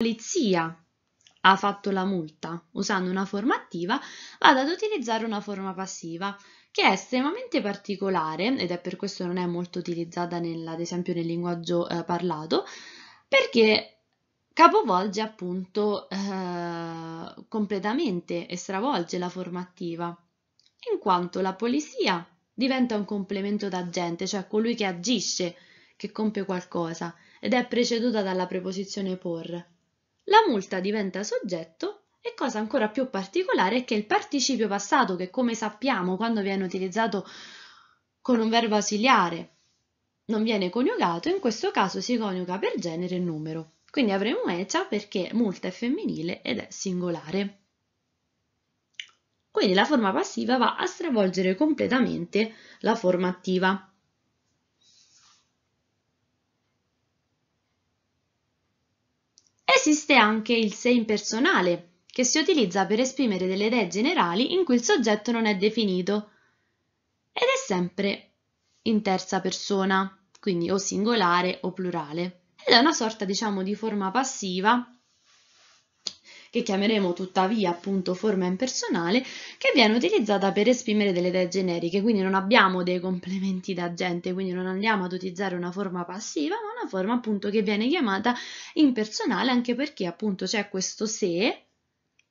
polizia ha fatto la multa usando una forma attiva, vado ad utilizzare una forma passiva che è estremamente particolare ed è per questo non è molto utilizzata nel, ad esempio nel linguaggio eh, parlato perché capovolge appunto eh, completamente e stravolge la forma attiva in quanto la polizia diventa un complemento d'agente, cioè colui che agisce, che compie qualcosa ed è preceduta dalla preposizione por la multa diventa soggetto e cosa ancora più particolare è che il participio passato, che come sappiamo quando viene utilizzato con un verbo ausiliare non viene coniugato, in questo caso si coniuga per genere e numero. Quindi avremo ECIA perché multa è femminile ed è singolare. Quindi la forma passiva va a stravolgere completamente la forma attiva. Esiste anche il se impersonale, che si utilizza per esprimere delle idee generali in cui il soggetto non è definito ed è sempre in terza persona, quindi o singolare o plurale, ed è una sorta diciamo di forma passiva che chiameremo tuttavia appunto forma impersonale, che viene utilizzata per esprimere delle idee generiche, quindi non abbiamo dei complementi da gente, quindi non andiamo ad utilizzare una forma passiva, ma una forma appunto che viene chiamata impersonale anche perché appunto c'è questo se,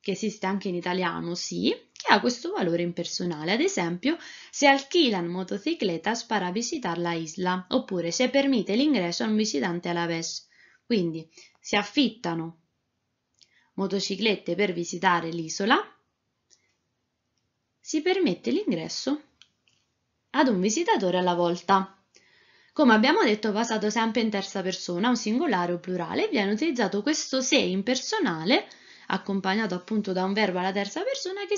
che esiste anche in italiano, sì, che ha questo valore impersonale. Ad esempio, se alquila motocicletas para visitar la isla, oppure se permite l'ingresso a un visitante alla VES. Quindi si affittano motociclette per visitare l'isola, si permette l'ingresso ad un visitatore alla volta. Come abbiamo detto, va sempre in terza persona, un singolare o plurale, viene utilizzato questo se impersonale, accompagnato appunto da un verbo alla terza persona, che